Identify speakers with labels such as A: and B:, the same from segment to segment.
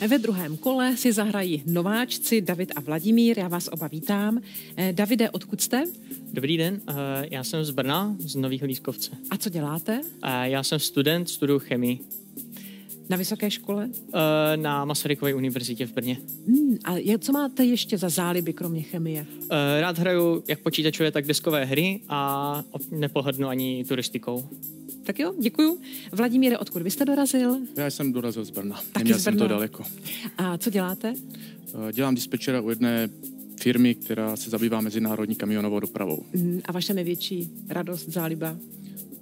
A: E, ve druhém kole si zahrají nováčci David a Vladimír. Já vás oba vítám. E, Davide, odkud jste?
B: Dobrý den, e, já jsem z Brna, z Nových Lískovce. A
A: co děláte?
B: Já jsem student, studuju chemii.
A: Na vysoké škole?
B: Na Masarykové univerzitě v Brně.
A: Hmm, a co máte ještě za záliby, kromě chemie?
B: Rád hraju jak počítačové, tak deskové hry a nepohodnu ani turistikou.
A: Tak jo, děkuju. Vladimíre, odkud byste jste dorazil?
B: Já jsem dorazil z Brna. Taky Neměl z Brna. jsem to daleko.
A: A co děláte?
C: Eh, dělám dispečera u jedné firmy, která se zabývá mezinárodní kamionovou dopravou.
A: Mm, a vaše největší radost, záliba?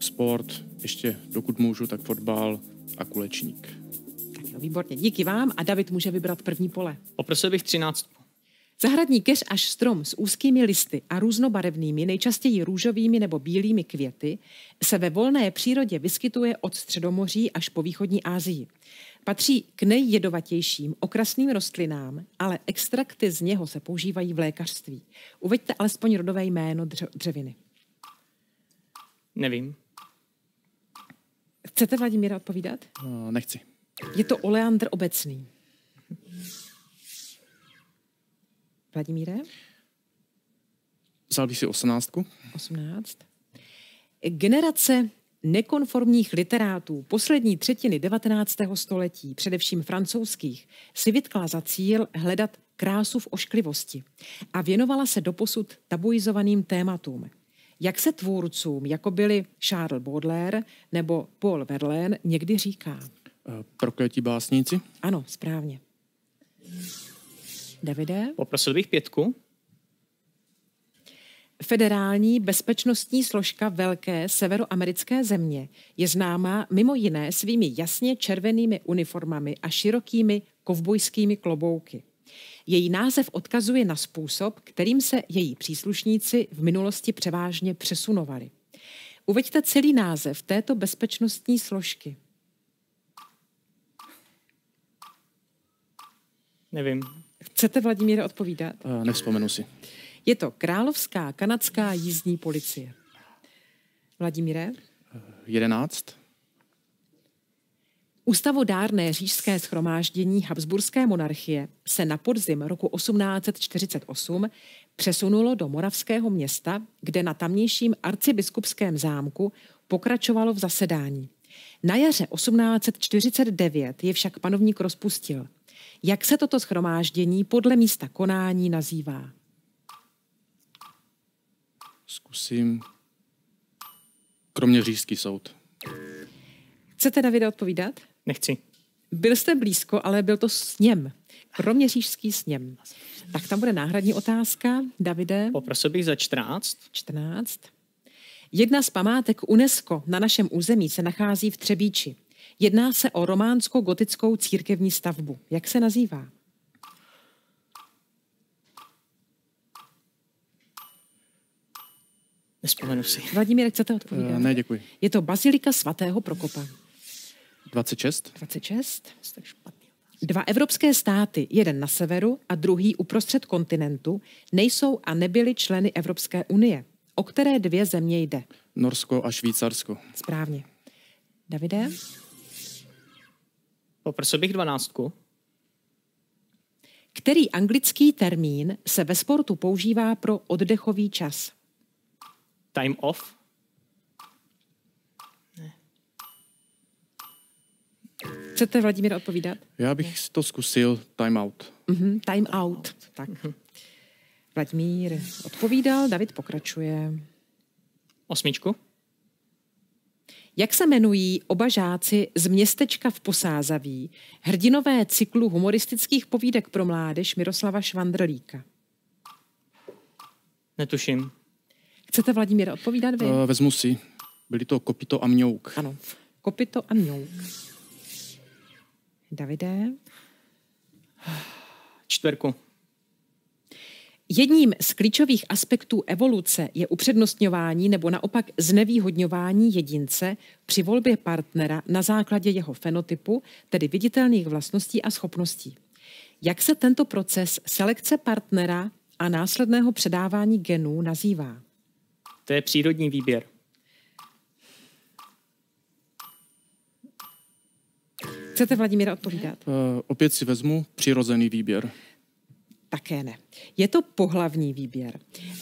C: Sport, ještě dokud můžu, tak fotbal
B: a kulečník.
A: Tak jo, výborně. Díky vám a David může vybrat první pole. Poprosil bych 13. Zahradní keř až strom s úzkými listy a různobarevnými, nejčastěji růžovými nebo bílými květy, se ve volné přírodě vyskytuje od Středomoří až po východní Asii. Patří k nejjedovatějším okrasným rostlinám, ale extrakty z něho se používají v lékařství. Uveďte alespoň rodové jméno dřeviny. Nevím. Chcete, Vladimíra, odpovídat? No, nechci. Je to oleandr obecný. Vladimíre?
C: Vzal bych si osmnáctku.
A: Osmnáct. Generace nekonformních literátů poslední třetiny 19. století, především francouzských, si vytkla za cíl hledat krásu v ošklivosti a věnovala se doposud tabuizovaným tématům. Jak se tvůrcům, jako byli Charles Baudelaire nebo Paul Verlaine, někdy říká?
C: Eh, Prokletí básníci?
A: Ano, správně. Davide?
B: Poprosil bych pětku.
A: Federální bezpečnostní složka velké severoamerické země je známá mimo jiné svými jasně červenými uniformami a širokými kovbojskými klobouky. Její název odkazuje na způsob, kterým se její příslušníci v minulosti převážně přesunovali. Uveďte celý název této bezpečnostní složky. Nevím. Chcete, Vladimíre, odpovídat? Uh, nevzpomenu si. Je to Královská kanadská jízdní policie. Vladimíre? Uh, jedenáct. Ústavodárné řížské schromáždění Habsburské monarchie se na podzim roku 1848 přesunulo do moravského města, kde na tamnějším arcibiskupském zámku pokračovalo v zasedání. Na jaře 1849 je však panovník rozpustil – jak se toto schromáždění podle místa konání nazývá?
C: Zkusím. Kromě říšský soud.
A: Chcete, Davide, odpovídat? Nechci. Byl jste blízko, ale byl to sněm. Kroměřížský sněm. Tak tam bude náhradní otázka. Davide?
B: Poprosil bych za 14.
A: 14. Jedna z památek UNESCO na našem území se nachází v Třebíči. Jedná se o románsko-gotickou církevní stavbu. Jak se nazývá? Nespomenu si. Vladimír, chcete odpovídat? Uh, ne, děkuji. Je to Bazilika svatého Prokopa. 26. 26. Dva evropské státy, jeden na severu a druhý uprostřed kontinentu, nejsou a nebyly členy Evropské unie. O které dvě země jde?
B: Norsko a Švýcarsko.
A: Správně. Davide?
B: Poprosil bych dvanáctku.
A: Který anglický termín se ve sportu používá pro oddechový čas?
B: Time off?
A: Chcete, Vladimír, odpovídat?
C: Já bych ne. to zkusil time out.
A: Mm-hmm, time, time out. out. Tak. Mhm. Vladimír odpovídal, David pokračuje. Osmičku? Jak se jmenují oba žáci z městečka v Posázaví, hrdinové cyklu humoristických povídek pro mládež Miroslava Švandrlíka? Netuším. Chcete, Vladimír, odpovídat vy? Uh,
C: vezmu si. Byli to Kopito a Mňouk. Ano,
A: Kopito a Mňouk. Davide? Čtverku. Jedním z klíčových aspektů evoluce je upřednostňování nebo naopak znevýhodňování jedince při volbě partnera na základě jeho fenotypu, tedy viditelných vlastností a schopností. Jak se tento proces selekce partnera a následného předávání genů nazývá?
B: To je přírodní výběr.
A: Chcete Vladimír, odpovídat?
C: Uh, opět si vezmu přirozený výběr
A: také ne. Je to pohlavní výběr.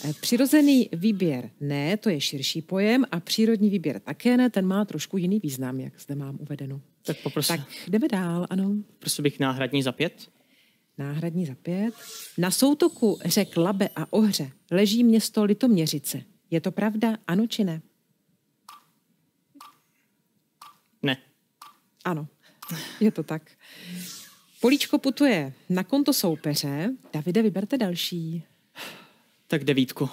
A: Eh, přirozený výběr ne, to je širší pojem, a přírodní výběr také ne, ten má trošku jiný význam, jak zde mám uvedeno.
B: Tak poprosím. Tak
A: jdeme dál, ano.
B: Prosím bych náhradní za pět.
A: Náhradní za pět. Na soutoku řek Labe a Ohře leží město Litoměřice. Je to pravda, ano či ne? Ne. Ano, je to tak. Políčko putuje na konto soupeře. Davide, vyberte další.
B: Tak devítku.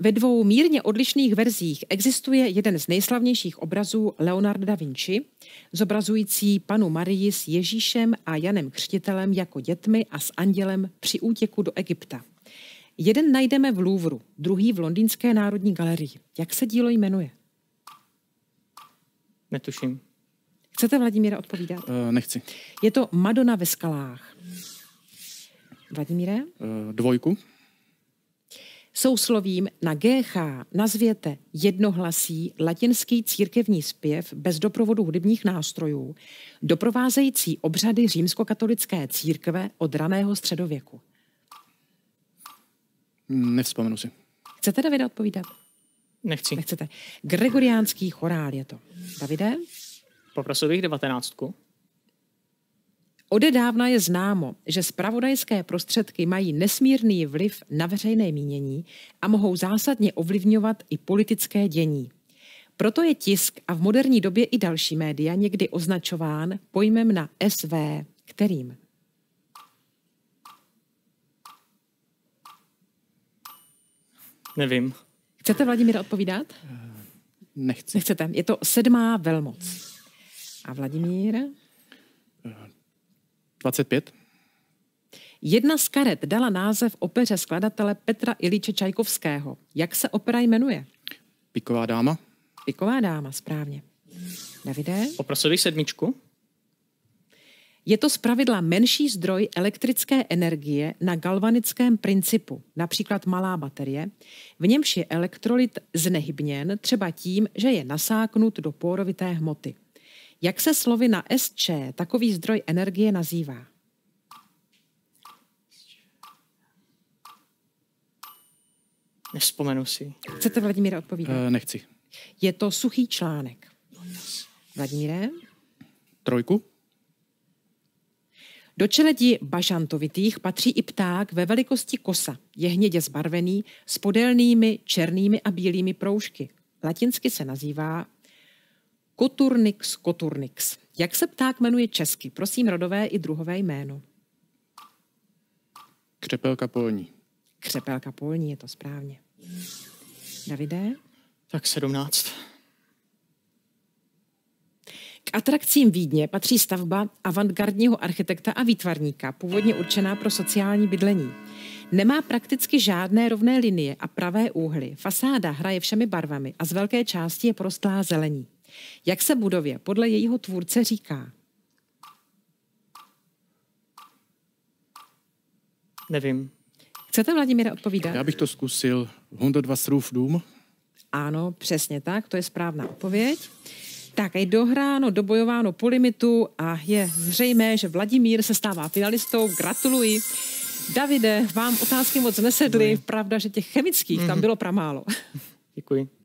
A: Ve dvou mírně odlišných verzích existuje jeden z nejslavnějších obrazů Leonarda da Vinci, zobrazující panu Marii s Ježíšem a Janem Křtitelem jako dětmi a s andělem při útěku do Egypta. Jeden najdeme v Louvru, druhý v Londýnské národní galerii. Jak se dílo jmenuje? Netuším. Chcete, Vladimíra, odpovídat? Uh, nechci. Je to Madonna ve skalách. Vladimíre?
C: Uh, dvojku.
A: Souslovím na GH nazvěte jednohlasí latinský církevní zpěv bez doprovodu hudebních nástrojů, doprovázející obřady římskokatolické církve od raného středověku.
C: Hmm, nevzpomenu si.
A: Chcete, Davide, odpovídat? Nechci. Nechcete. Gregoriánský chorál je to.
B: Davide? Poprosil bych devatenáctku.
A: Odedávna je známo, že spravodajské prostředky mají nesmírný vliv na veřejné mínění a mohou zásadně ovlivňovat i politické dění. Proto je tisk a v moderní době i další média někdy označován pojmem na SV, kterým? Nevím. Chcete, Vladimíra, odpovídat? Eh, nechci. Nechcete. Je to sedmá velmoc. A Vladimír? 25. Jedna z karet dala název opeře skladatele Petra Iliče Čajkovského. Jak se opera jmenuje?
B: Piková dáma.
A: Piková dáma, správně. Davide?
B: Poprosil bych sedmičku.
A: Je to zpravidla menší zdroj elektrické energie na galvanickém principu, například malá baterie, v němž je elektrolyt znehybněn třeba tím, že je nasáknut do pórovité hmoty. Jak se slovy na SČ takový zdroj energie nazývá?
B: Nespomenu si.
A: Chcete, Vladimír odpovídat? Uh, nechci. Je to suchý článek. Vladimíre? Trojku. Do čeledi bažantovitých patří i pták ve velikosti kosa. Je hnědě zbarvený s podélnými, černými a bílými proužky. Latinsky se nazývá Koturnix koturnix. Jak se pták jmenuje česky? Prosím rodové i druhové jméno.
C: Křepelka polní.
A: Křepelka polní, je to správně. Davide? Tak sedmnáct. K atrakcím Vídně patří stavba avantgardního architekta a výtvarníka, původně určená pro sociální bydlení. Nemá prakticky žádné rovné linie a pravé úhly. Fasáda hraje všemi barvami a z velké části je prostlá zelení. Jak se budově podle jejího tvůrce říká? Nevím. Chcete, Vladimíra odpovídat? Já bych
C: to zkusil. Srův dům?
A: Ano, přesně tak, to je správná odpověď. Tak je dohráno, dobojováno po limitu a je zřejmé, že Vladimír se stává finalistou. Gratuluji. Davide, vám otázky moc nesedly. Pravda, že těch chemických tam mhm. bylo pramálo. Děkuji.